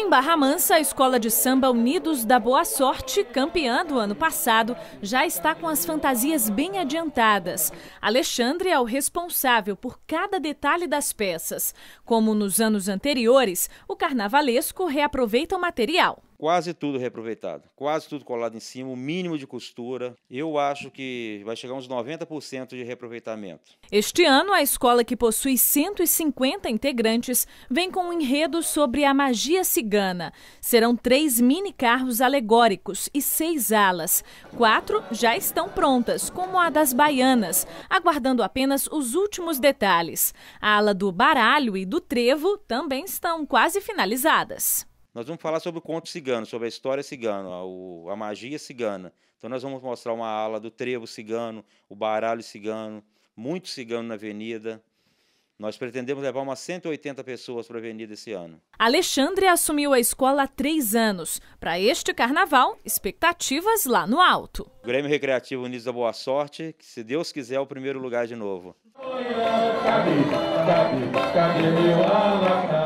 Em Barra Mansa, a escola de samba Unidos da Boa Sorte, campeã do ano passado, já está com as fantasias bem adiantadas. Alexandre é o responsável por cada detalhe das peças. Como nos anos anteriores, o carnavalesco reaproveita o material. Quase tudo reaproveitado, quase tudo colado em cima, o mínimo de costura. Eu acho que vai chegar uns 90% de reaproveitamento. Este ano, a escola que possui 150 integrantes vem com um enredo sobre a magia cigana. Serão três mini carros alegóricos e seis alas. Quatro já estão prontas, como a das baianas, aguardando apenas os últimos detalhes. A ala do baralho e do trevo também estão quase finalizadas. Nós vamos falar sobre o conto cigano, sobre a história cigana, a, magia cigana. Então nós vamos mostrar uma ala do trevo cigano, o baralho cigano, muito cigano na avenida. Nós pretendemos levar umas 180 pessoas para a avenida esse ano. Alexandre assumiu a escola há três anos. Para este carnaval, expectativas lá no alto. O Grêmio Recreativo Unidos da Boa Sorte, que se Deus quiser, é o primeiro lugar de novo. Cadê, cadê, cadê